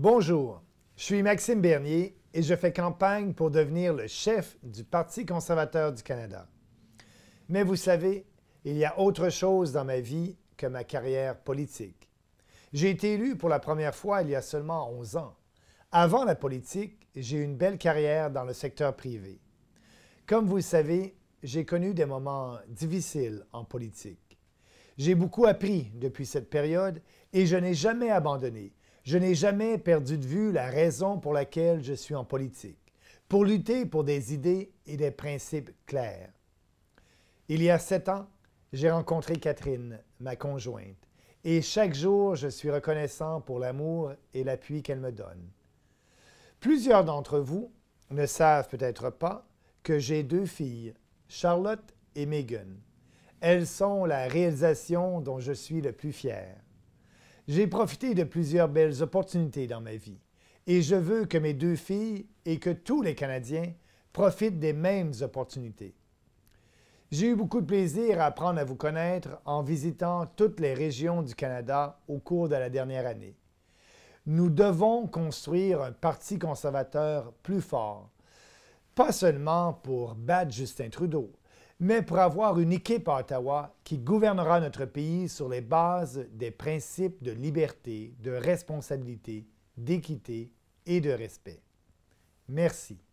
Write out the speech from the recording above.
Bonjour, je suis Maxime Bernier et je fais campagne pour devenir le chef du Parti conservateur du Canada. Mais vous savez, il y a autre chose dans ma vie que ma carrière politique. J'ai été élu pour la première fois il y a seulement 11 ans. Avant la politique, j'ai eu une belle carrière dans le secteur privé. Comme vous le savez, j'ai connu des moments difficiles en politique. J'ai beaucoup appris depuis cette période et je n'ai jamais abandonné, je n'ai jamais perdu de vue la raison pour laquelle je suis en politique, pour lutter pour des idées et des principes clairs. Il y a sept ans, j'ai rencontré Catherine, ma conjointe, et chaque jour, je suis reconnaissant pour l'amour et l'appui qu'elle me donne. Plusieurs d'entre vous ne savent peut-être pas que j'ai deux filles, Charlotte et Megan. Elles sont la réalisation dont je suis le plus fier. J'ai profité de plusieurs belles opportunités dans ma vie et je veux que mes deux filles et que tous les Canadiens profitent des mêmes opportunités. J'ai eu beaucoup de plaisir à apprendre à vous connaître en visitant toutes les régions du Canada au cours de la dernière année. Nous devons construire un Parti conservateur plus fort, pas seulement pour battre Justin Trudeau, mais pour avoir une équipe à Ottawa qui gouvernera notre pays sur les bases des principes de liberté, de responsabilité, d'équité et de respect. Merci.